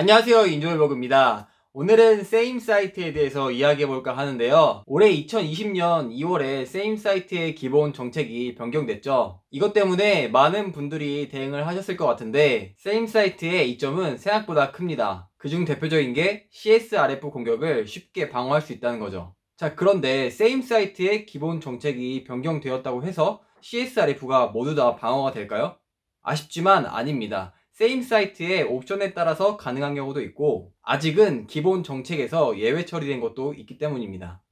안녕하세요 인조일버그입니다 오늘은 세임 사이트에 대해서 이야기해볼까 하는데요 올해 2020년 2월에 세임 사이트의 기본 정책이 변경됐죠 이것 때문에 많은 분들이 대응을 하셨을 것 같은데 세임 사이트의 이점은 생각보다 큽니다 그중 대표적인 게 CSRF 공격을 쉽게 방어할 수 있다는 거죠 자 그런데 세임 사이트의 기본 정책이 변경되었다고 해서 CSRF가 모두 다 방어가 될까요? 아쉽지만 아닙니다 세임 사이트의 옵션에 따라서 가능한 경우도 있고 아직은 기본 정책에서 예외 처리된 것도 있기 때문입니다.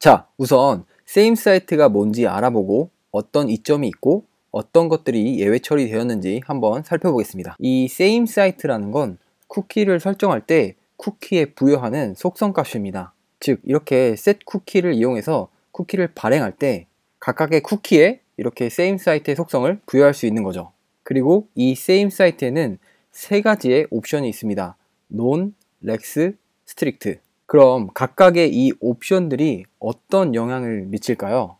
자, 우선 세임 사이트가 뭔지 알아보고 어떤 이점이 있고 어떤 것들이 예외 처리되었는지 한번 살펴보겠습니다. 이 세임 사이트라는 건 쿠키를 설정할 때 쿠키에 부여하는 속성 값입니다. 즉 이렇게 set 쿠키를 이용해서 쿠키를 발행할 때 각각의 쿠키에 이렇게 same 사이트의 속성을 부여할 수 있는 거죠. 그리고 이 same 사이트에는 세 가지의 옵션이 있습니다. non, lex, strict. 그럼 각각의 이 옵션들이 어떤 영향을 미칠까요?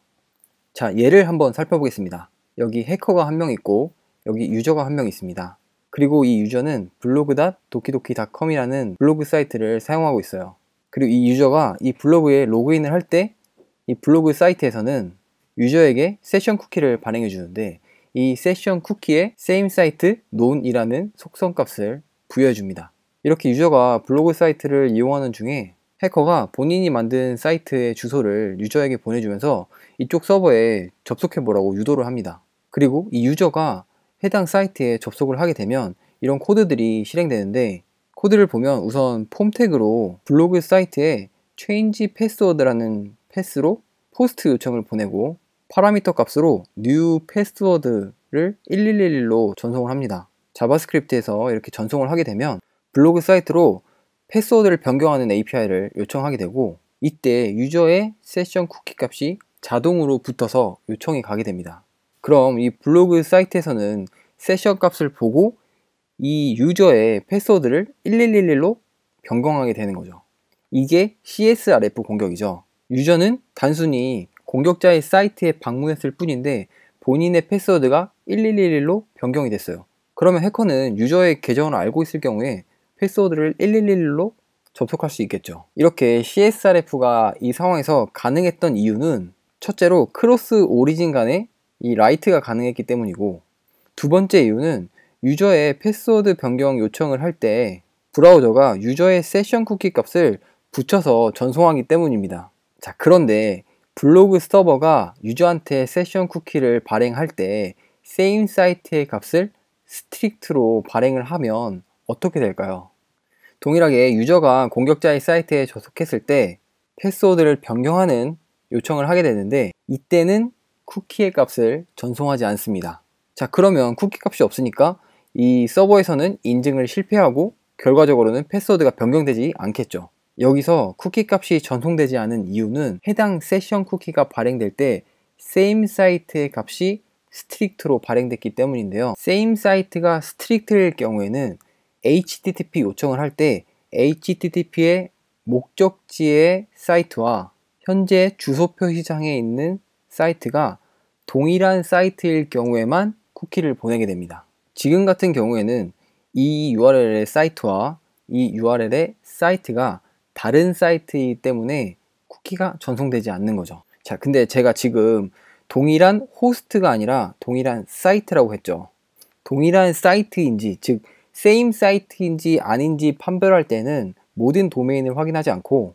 자, 예를 한번 살펴보겠습니다. 여기 해커가 한 명 있고 여기 유저가 한 명 있습니다. 그리고 이 유저는 블로그.도키도키닷컴이라는 블로그 사이트를 사용하고 있어요. 그리고 이 유저가 이 블로그에 로그인을 할 때 이 블로그 사이트에서는 유저에게 세션 쿠키를 발행해 주는데 이 세션 쿠키에 sameSite n o n 이라는 속성값을 부여해 줍니다. 이렇게 유저가 블로그 사이트를 이용하는 중에 해커가 본인이 만든 사이트의 주소를 유저에게 보내주면서 이쪽 서버에 접속해보라고 유도를 합니다. 그리고 이 유저가 해당 사이트에 접속을 하게 되면 이런 코드들이 실행되는데 코드를 보면 우선 폼 태그로 블로그 사이트에 change password라는 패스로 포스트 요청을 보내고 파라미터 값으로 new password를 1111로 전송을 합니다. 자바스크립트에서 이렇게 전송을 하게 되면 블로그 사이트로 패스워드를 변경하는 API를 요청하게 되고 이때 유저의 세션 쿠키 값이 자동으로 붙어서 요청이 가게 됩니다. 그럼 이 블로그 사이트에서는 세션 값을 보고 이 유저의 패스워드를 1111로 변경하게 되는 거죠. 이게 CSRF 공격이죠. 유저는 단순히 공격자의 사이트에 방문했을 뿐인데 본인의 패스워드가 1111로 변경이 됐어요. 그러면 해커는 유저의 계정을 알고 있을 경우에 패스워드를 1111로 접속할 수 있겠죠. 이렇게 CSRF가 이 상황에서 가능했던 이유는 첫째로 크로스 오리진 간에 이 라이트가 가능했기 때문이고 두 번째 이유는 유저의 패스워드 변경 요청을 할 때 브라우저가 유저의 세션 쿠키 값을 붙여서 전송하기 때문입니다. 자, 그런데 블로그 서버가 유저한테 세션 쿠키를 발행할 때 same 사이트의 값을 스트릭트로 발행을 하면 어떻게 될까요? 동일하게 유저가 공격자의 사이트에 접속했을 때 패스워드를 변경하는 요청을 하게 되는데 이때는 쿠키의 값을 전송하지 않습니다. 자 그러면 쿠키 값이 없으니까 이 서버에서는 인증을 실패하고 결과적으로는 패스워드가 변경되지 않겠죠. 여기서 쿠키 값이 전송되지 않은 이유는 해당 세션 쿠키가 발행될 때 same 사이트의 값이 strict로 발행됐기 때문인데요. same 사이트가 strict일 경우에는 http 요청을 할 때 http의 목적지의 사이트와 현재 주소 표시장에 있는 사이트가 동일한 사이트일 경우에만 쿠키를 보내게 됩니다. 지금 같은 경우에는 이 URL의 사이트와 이 URL의 사이트가 다른 사이트이기 때문에 쿠키가 전송되지 않는 거죠. 자, 근데 제가 지금 동일한 호스트가 아니라 동일한 사이트라고 했죠. 동일한 사이트인지, 즉, same 사이트인지 아닌지 판별할 때는 모든 도메인을 확인하지 않고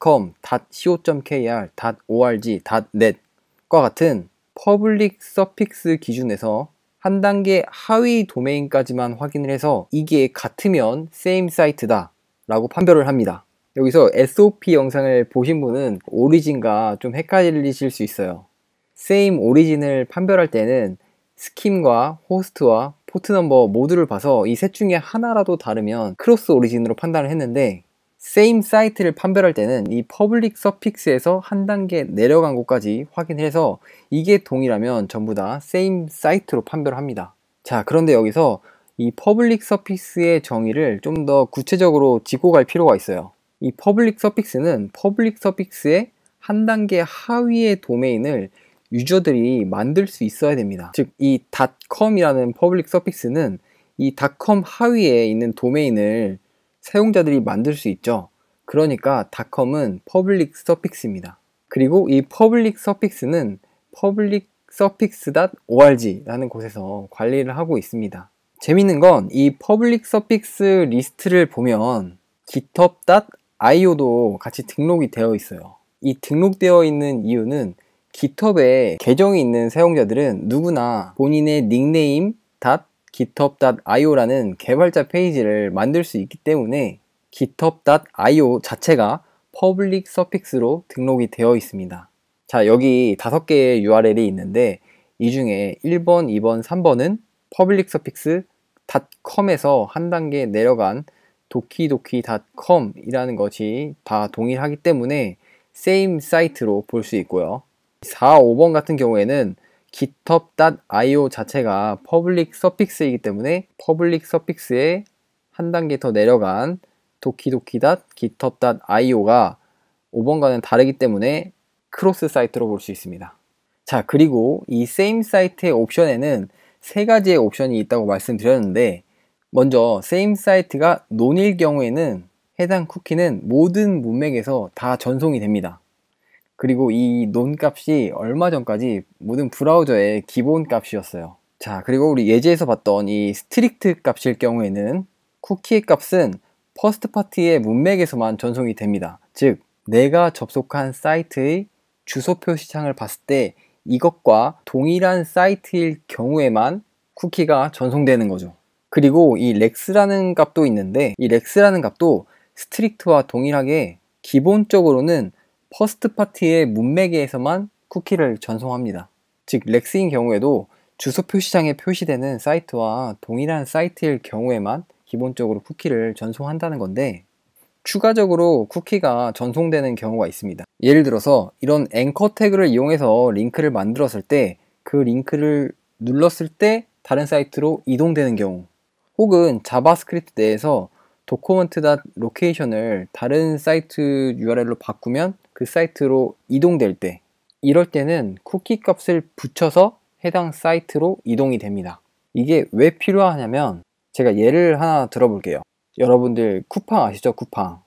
.com, .co.kr, .org, .net과 같은 퍼블릭 서픽스 기준에서 한 단계 하위 도메인까지만 확인을 해서 이게 같으면 same 사이트다 라고 판별을 합니다. 여기서 SOP 영상을 보신 분은 오리진과 좀 헷갈리실 수 있어요. same 오리진을 판별할 때는 스킨과 호스트와 포트 넘버 모두를 봐서 이 셋 중에 하나라도 다르면 크로스 오리진으로 판단을 했는데 same 사이트를 판별할 때는 이 퍼블릭 서픽스에서한 단계 내려간 곳까지 확인해서 이게 동일하면 전부 다 same 사이트로 판별합니다. 자 그런데 여기서 이 퍼블릭 서 i 스의 정의를 좀 더 구체적으로 짚고 갈 필요가 있어요. 이 퍼블릭 서픽스는 퍼블릭 서픽스의 한 단계 하위의 도메인을 유저들이 만들 수 있어야 됩니다. 즉, 이 .com이라는 퍼블릭 서픽스는이 .com 하위에 있는 도메인을 사용자들이 만들 수 있죠. 그러니까 .com은 퍼블릭 서픽스입니다 그리고 이 퍼블릭 서픽스는 퍼블릭 서픽스 s o r g 라는 곳에서 관리를 하고 있습니다. 재밌는 건 이 퍼블릭 서픽스 리스트를 보면 github 아이오도 같이 등록이 되어 있어요. 이 등록되어 있는 이유는 g i t h u b 에 계정이 있는 사용자들은 누구나 본인의 닉네임 닷 github.io라는 개발자 페이지를 만들 수 있기 때문에 github.io 자체가 public s 블 f 서 i x 로 등록이 되어 있습니다. 자, 여기 다섯 개의 URL이 있는데 이 중에 1번, 2번, 3번은 퍼 u 릭서 i 스 c o m 에서한 단계 내려간 도키도키닷컴이라는 것이 다 동일하기 때문에 same 사이트로 볼 수 있고요. 4, 5번 같은 경우에는 github.io 자체가 public s u f f i x 이기 때문에 퍼블릭 f i x 에한 단계 더 내려간 도키도키.github.io가 5번과는 다르기 때문에 크로스 사이트로 볼 수 있습니다. 자, 그리고 이 same 사이트의 옵션에는 세 가지의 옵션이 있다고 말씀드렸는데 먼저 same 사이트가 논일 경우에는 해당 쿠키는 모든 문맥에서 다 전송이 됩니다. 그리고 이논 값이 얼마 전까지 모든 브라우저의 기본 값이었어요. 자, 그리고 우리 예제에서 봤던 이 스트릭트 값일 경우에는 쿠키의 값은 퍼스트 파티의 문맥에서만 전송이 됩니다. 즉, 내가 접속한 사이트의 주소표 시창을 봤을 때 이것과 동일한 사이트일 경우에만 쿠키가 전송되는 거죠. 그리고 이 렉스라는 값도 있는데 이 렉스라는 값도 스트릭트와 동일하게 기본적으로는 퍼스트 파티의 문맥에서만 쿠키를 전송합니다. 즉 렉스인 경우에도 주소 표시장에 표시되는 사이트와 동일한 사이트일 경우에만 기본적으로 쿠키를 전송한다는 건데 추가적으로 쿠키가 전송되는 경우가 있습니다. 예를 들어서 이런 앵커 태그를 이용해서 링크를 만들었을 때 그 링크를 눌렀을 때 다른 사이트로 이동되는 경우 혹은 자바스크립트 내에서 document.location을 다른 사이트 URL로 바꾸면 그 사이트로 이동될 때 이럴 때는 쿠키 값을 붙여서 해당 사이트로 이동이 됩니다. 이게 왜 필요하냐면 제가 예를 하나 들어볼게요. 여러분들 쿠팡 아시죠? 쿠팡.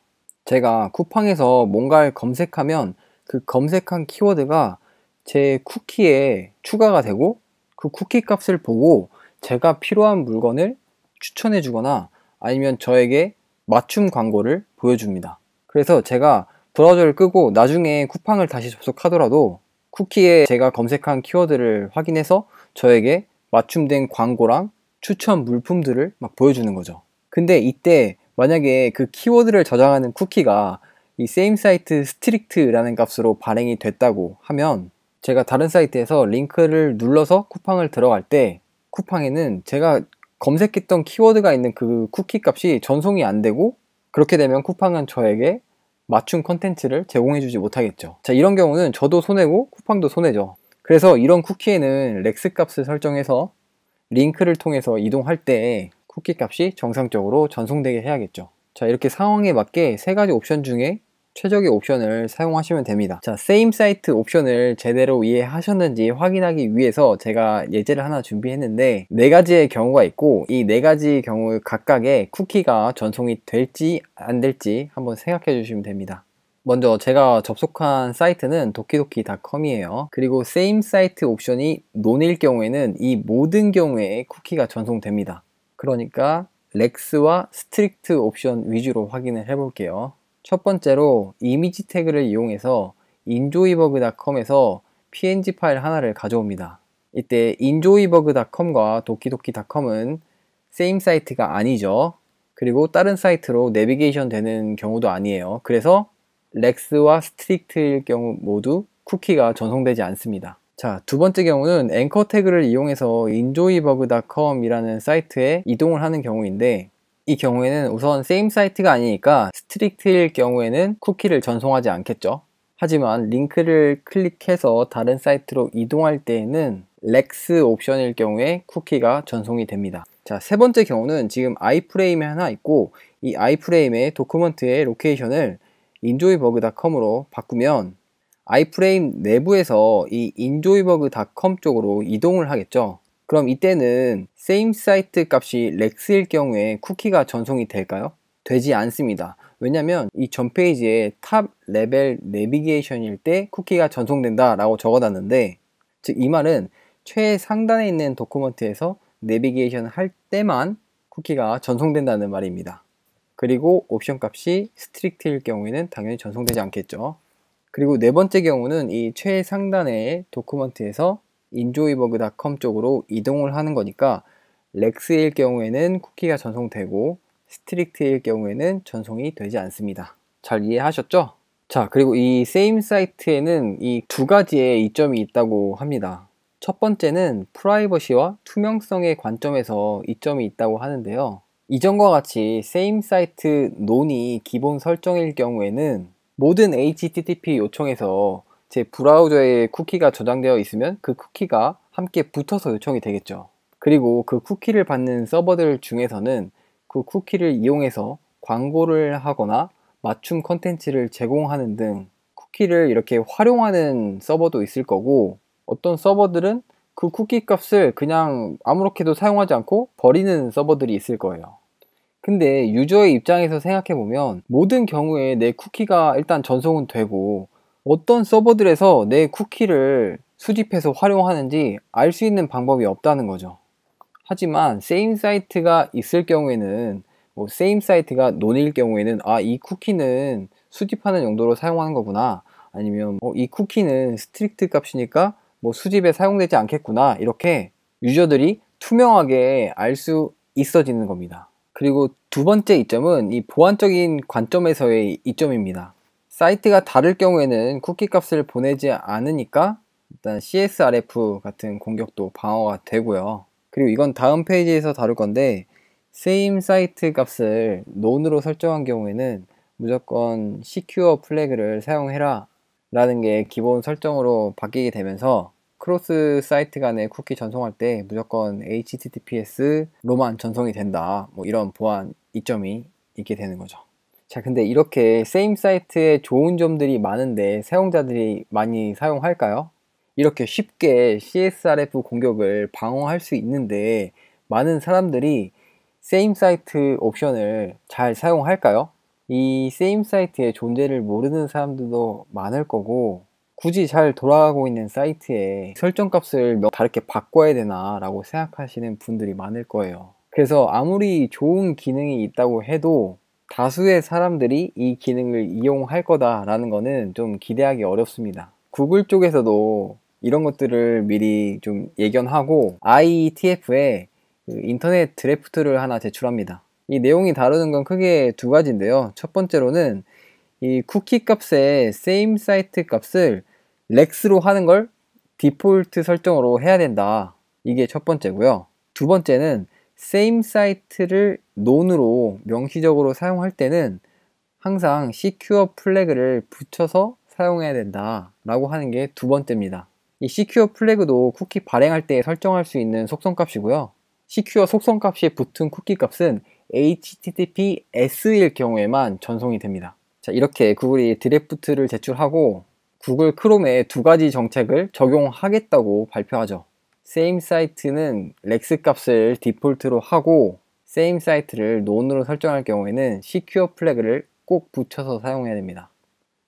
제가 쿠팡에서 뭔가를 검색하면 그 검색한 키워드가 제 쿠키에 추가가 되고 그 쿠키 값을 보고 제가 필요한 물건을 추천해 주거나 아니면 저에게 맞춤 광고를 보여줍니다. 그래서 제가 브라우저를 끄고 나중에 쿠팡을 다시 접속하더라도 쿠키에 제가 검색한 키워드를 확인해서 저에게 맞춤된 광고랑 추천 물품들을 막 보여주는 거죠. 근데 이때 만약에 그 키워드를 저장하는 쿠키가 이 세임 사이트 스트릭트라는 값으로 발행이 됐다고 하면 제가 다른 사이트에서 링크를 눌러서 쿠팡을 들어갈 때 쿠팡에는 제가 검색했던 키워드가 있는 그 쿠키 값이 전송이 안 되고 그렇게 되면 쿠팡은 저에게 맞춤 컨텐츠를 제공해주지 못하겠죠. 자, 이런 경우는 저도 손해고 쿠팡도 손해죠. 그래서 이런 쿠키에는 렉스 값을 설정해서 링크를 통해서 이동할 때 쿠키 값이 정상적으로 전송되게 해야겠죠. 자, 이렇게 상황에 맞게 세 가지 옵션 중에 최적의 옵션을 사용하시면 됩니다. 자, same site 옵션을 제대로 이해하셨는지 확인하기 위해서 제가 예제를 하나 준비했는데 네 가지의 경우가 있고 이 네 가지 경우 각각의 쿠키가 전송이 될지 안 될지 한번 생각해 주시면 됩니다. 먼저 제가 접속한 사이트는 도키도키닷컴이에요. 그리고 same site 옵션이 논일 경우에는 이 모든 경우에 쿠키가 전송됩니다. 그러니까 렉스와 스트릭트 옵션 위주로 확인을 해볼게요. 첫 번째로 이미지 태그를 이용해서 인조이버그닷컴에서 png 파일 하나를 가져옵니다. 이때 인조이버그닷컴과 도키도키닷컴은 세임 사이트가 아니죠. 그리고 다른 사이트로 내비게이션 되는 경우도 아니에요. 그래서 렉스와 스트릭트일 경우 모두 쿠키가 전송되지 않습니다. 자, 두 번째 경우는 앵커 태그를 이용해서 인조이버그닷컴이라는 사이트에 이동을 하는 경우인데 이 경우에는 우선 same 사이트가 아니니까 스트릭트일 경우에는 쿠키를 전송하지 않겠죠. 하지만 링크를 클릭해서 다른 사이트로 이동할 때에는 렉스 옵션일 경우에 쿠키가 전송이 됩니다. 자, 세 번째 경우는 지금 아이프레임에 하나 있고 이 아이프레임의 도큐먼트의 로케이션을 e n j o y b e g c o m 으로 바꾸면 아이프레임 내부에서 이 e n j o y b e g c o m 쪽으로 이동을 하겠죠. 그럼 이때는 sameSite 값이 렉스일 경우에 쿠키가 전송이 될까요? 되지 않습니다. 왜냐면 이 전 페이지에 탑 레벨 내비게이션일 때 쿠키가 전송된다 라고 적어놨는데 즉 이 말은 최상단에 있는 도큐먼트에서 내비게이션 할 때만 쿠키가 전송된다는 말입니다. 그리고 옵션 값이 스트릭트일 경우에는 당연히 전송되지 않겠죠. 그리고 네 번째 경우는 이 최상단의 도큐먼트에서 인조이버그닷컴 쪽으로 이동을 하는 거니까 렉스일 경우에는 쿠키가 전송되고 스트릭트일 경우에는 전송이 되지 않습니다. 잘 이해하셨죠? 자, 그리고 이 same 사이트에는 이 두 가지의 이점이 있다고 합니다. 첫 번째는 프라이버시와 투명성의 관점에서 이점이 있다고 하는데요. 이전과 같이 same 사이트 논이 기본 설정일 경우에는 모든 HTTP 요청에서 제 브라우저에 쿠키가 저장되어 있으면 그 쿠키가 함께 붙어서 요청이 되겠죠. 그리고 그 쿠키를 받는 서버들 중에서는 그 쿠키를 이용해서 광고를 하거나 맞춤 컨텐츠를 제공하는 등 쿠키를 이렇게 활용하는 서버도 있을 거고 어떤 서버들은 그 쿠키 값을 그냥 아무렇게도 사용하지 않고 버리는 서버들이 있을 거예요. 근데 유저의 입장에서 생각해보면 모든 경우에 내 쿠키가 일단 전송은 되고 어떤 서버들에서 내 쿠키를 수집해서 활용하는지 알 수 있는 방법이 없다는 거죠. 하지만 세임 사이트가 있을 경우에는 뭐 세임 사이트가 논일 경우에는 아 이 쿠키는 수집하는 용도로 사용하는 거구나 아니면 어, 이 쿠키는 스트릭트 값이니까 뭐 수집에 사용되지 않겠구나 이렇게 유저들이 투명하게 알 수 있어지는 겁니다. 그리고 두 번째 이점은 이 보안적인 관점에서의 이점입니다. 사이트가 다를 경우에는 쿠키 값을 보내지 않으니까 일단 CSRF 같은 공격도 방어가 되고요. 그리고 이건 다음 페이지에서 다룰 건데 same s i t 값을 n o n 으로 설정한 경우에는 무조건 secure 플래그를 사용해라 라는 게 기본 설정으로 바뀌게 되면서 크로스 사이트 간의 쿠키 전송할 때 무조건 https 로만 전송이 된다 뭐 이런 보안 이점이 있게 되는 거죠 자, 근데 이렇게 세임 사이트에 좋은 점들이 많은데 사용자들이 많이 사용할까요? 이렇게 쉽게 CSRF 공격을 방어할 수 있는데 많은 사람들이 세임 사이트 옵션을 잘 사용할까요? 이 세임 사이트의 존재를 모르는 사람들도 많을 거고 굳이 잘 돌아가고 있는 사이트에 설정 값을 다르게 바꿔야 되나 라고 생각하시는 분들이 많을 거예요. 그래서 아무리 좋은 기능이 있다고 해도 다수의 사람들이 이 기능을 이용할 거다라는 거는 좀 기대하기 어렵습니다. 구글 쪽에서도 이런 것들을 미리 좀 예견하고 IETF에 그 인터넷 드래프트를 하나 제출합니다. 이 내용이 다루는 건 크게 두 가지인데요. 첫 번째로는 이 쿠키 값의 same site 값을 렉스로 하는 걸 디폴트 설정으로 해야 된다. 이게 첫 번째고요. 두 번째는 same 사이트를 논으로 명시적으로 사용할 때는 항상 secure 플래그를 붙여서 사용해야 된다 라고 하는 게 두 번째입니다. 이 secure 플래그도 쿠키 발행할 때 설정할 수 있는 속성값이고요. secure 속성값이 붙은 쿠키 값은 https일 경우에만 전송이 됩니다. 자, 이렇게 구글이 드래프트를 제출하고 구글 크롬에 두 가지 정책을 적용하겠다고 발표하죠. same 사이트는 렉스 값을 디폴트로 하고 same 사이트를 논으로 설정할 경우에는 secure 플래그를 꼭 붙여서 사용해야 됩니다.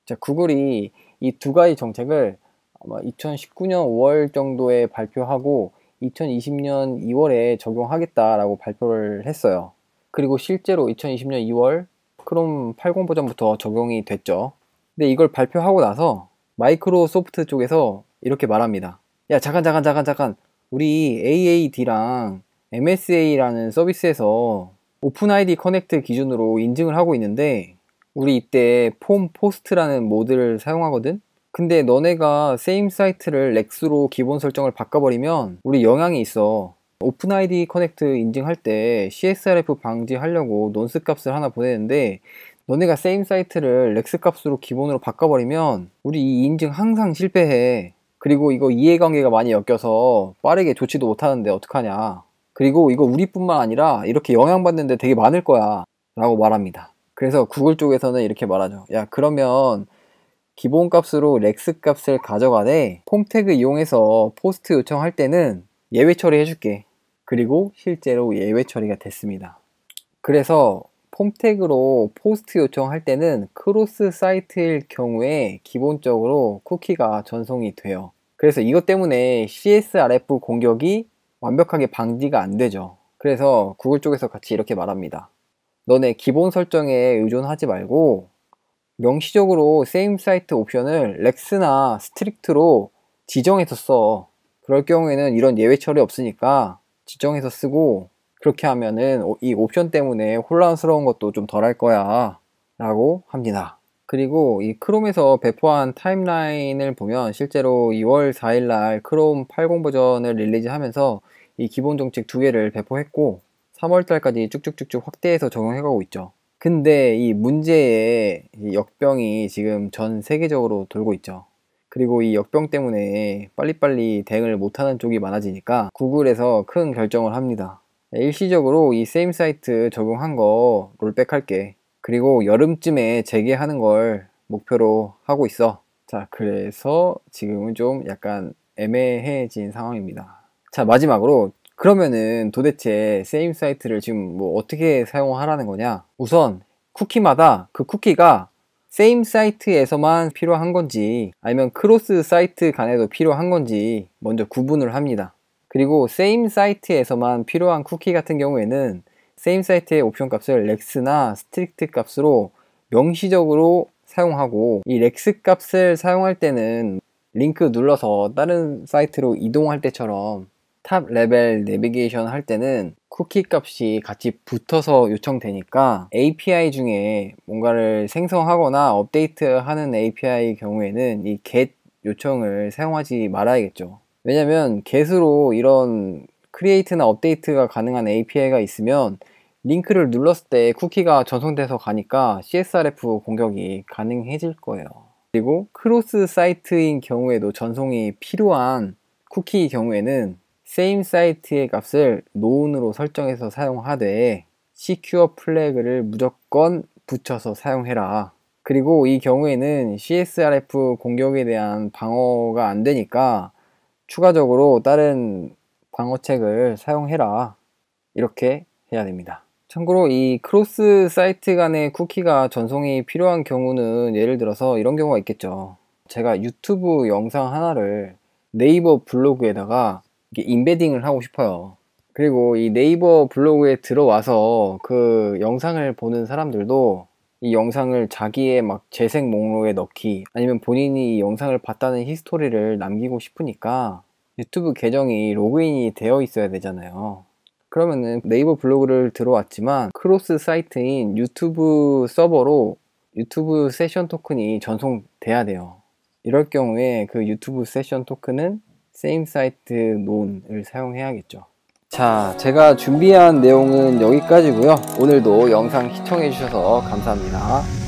자, 구글이 이 두 가지 정책을 아마 2019년 5월 정도에 발표하고 2020년 2월에 적용하겠다라고 발표를 했어요. 그리고 실제로 2020년 2월 크롬 80 버전부터 적용이 됐죠. 근데 이걸 발표하고 나서 마이크로소프트 쪽에서 이렇게 말합니다. 야 잠깐 잠깐 잠깐 잠깐 우리 AAD랑 MSA라는 서비스에서 오픈아이디 커넥트 기준으로 인증을 하고 있는데 우리 이때 폼 포스트라는 모드를 사용하거든? 근데 너네가 세임 사이트를 렉스로 기본 설정을 바꿔버리면 우리 영향이 있어 오픈아이디 커넥트 인증할 때 CSRF 방지하려고 논스 값을 하나 보내는데 너네가 세임 사이트를 렉스 값으로 기본으로 바꿔버리면 우리 이 인증 항상 실패해 그리고 이거 이해관계가 많이 엮여서 빠르게 좋지도 못하는데 어떡하냐. 그리고 이거 우리뿐만 아니라 이렇게 영향받는데 되게 많을 거야. 라고 말합니다. 그래서 구글 쪽에서는 이렇게 말하죠. 야, 그러면 기본값으로 렉스 값을 가져가되 폼 태그 이용해서 포스트 요청할 때는 예외 처리해줄게. 그리고 실제로 예외 처리가 됐습니다. 그래서 폼 태그로 포스트 요청할 때는 크로스 사이트일 경우에 기본적으로 쿠키가 전송이 돼요. 그래서 이것 때문에 CSRF 공격이 완벽하게 방지가 안 되죠. 그래서 구글 쪽에서 같이 이렇게 말합니다. 너네 기본 설정에 의존하지 말고 명시적으로 세임 사이트 옵션을 렉스나 스트릭트로 지정해서 써. 그럴 경우에는 이런 예외 처리 없으니까 지정해서 쓰고 그렇게 하면은 이 옵션 때문에 혼란스러운 것도 좀 덜 할 거야. 라고 합니다. 그리고 이 크롬에서 배포한 타임라인을 보면 실제로 2월 4일날 크롬 80 버전을 릴리즈하면서 이 기본 정책 두 개를 배포했고 3월달까지 쭉쭉쭉쭉 확대해서 적용해가고 있죠. 근데 이 문제의 역병이 지금 전 세계적으로 돌고 있죠. 그리고 이 역병 때문에 빨리빨리 대응을 못하는 쪽이 많아지니까 구글에서 큰 결정을 합니다. 일시적으로 이 세임 사이트 적용한 거 롤백할게. 그리고 여름쯤에 재개하는 걸 목표로 하고 있어. 자, 그래서 지금은 좀 약간 애매해진 상황입니다. 자, 마지막으로 그러면은 도대체 세임 사이트를 지금 뭐 어떻게 사용하라는 거냐? 우선 쿠키마다 그 쿠키가 세임 사이트에서만 필요한 건지 아니면 크로스 사이트 간에도 필요한 건지 먼저 구분을 합니다. 그리고 세임 사이트에서만 필요한 쿠키 같은 경우에는 세임 사이트의 옵션 값을 렉스나 스트릭트 값으로 명시적으로 사용하고 이 렉스 값을 사용할 때는 링크 눌러서 다른 사이트로 이동할 때처럼 탑 레벨 내비게이션 할 때는 쿠키 값이 같이 붙어서 요청되니까 API 중에 뭔가를 생성하거나 업데이트하는 API 경우에는 이 get 요청을 사용하지 말아야겠죠. 왜냐면 get으로 이런 크리에이트나 업데이트가 가능한 API가 있으면 링크를 눌렀을 때 쿠키가 전송돼서 가니까 CSRF 공격이 가능해질 거예요. 그리고 크로스 사이트인 경우에도 전송이 필요한 쿠키의 경우에는 same 사이트의 값을 노운으로 설정해서 사용하되 secure 플래그를 무조건 붙여서 사용해라. 그리고 이 경우에는 CSRF 공격에 대한 방어가 안 되니까 추가적으로 다른 방어책을 사용해라 이렇게 해야 됩니다. 참고로 이 크로스 사이트 간의 쿠키가 전송이 필요한 경우는 예를 들어서 이런 경우가 있겠죠. 제가 유튜브 영상 하나를 네이버 블로그에다가 이게 인베딩을 하고 싶어요. 그리고 이 네이버 블로그에 들어와서 그 영상을 보는 사람들도 이 영상을 자기의 막 재생 목록에 넣기 아니면 본인이 이 영상을 봤다는 히스토리를 남기고 싶으니까 유튜브 계정이 로그인이 되어 있어야 되잖아요. 그러면은 네이버 블로그를 들어왔지만 크로스 사이트인 유튜브 서버로 유튜브 세션 토큰이 전송돼야 돼요. 이럴 경우에 그 유튜브 세션 토큰은 same site non을 사용해야겠죠. 자, 제가 준비한 내용은 여기까지고요. 오늘도 영상 시청해 주셔서 감사합니다.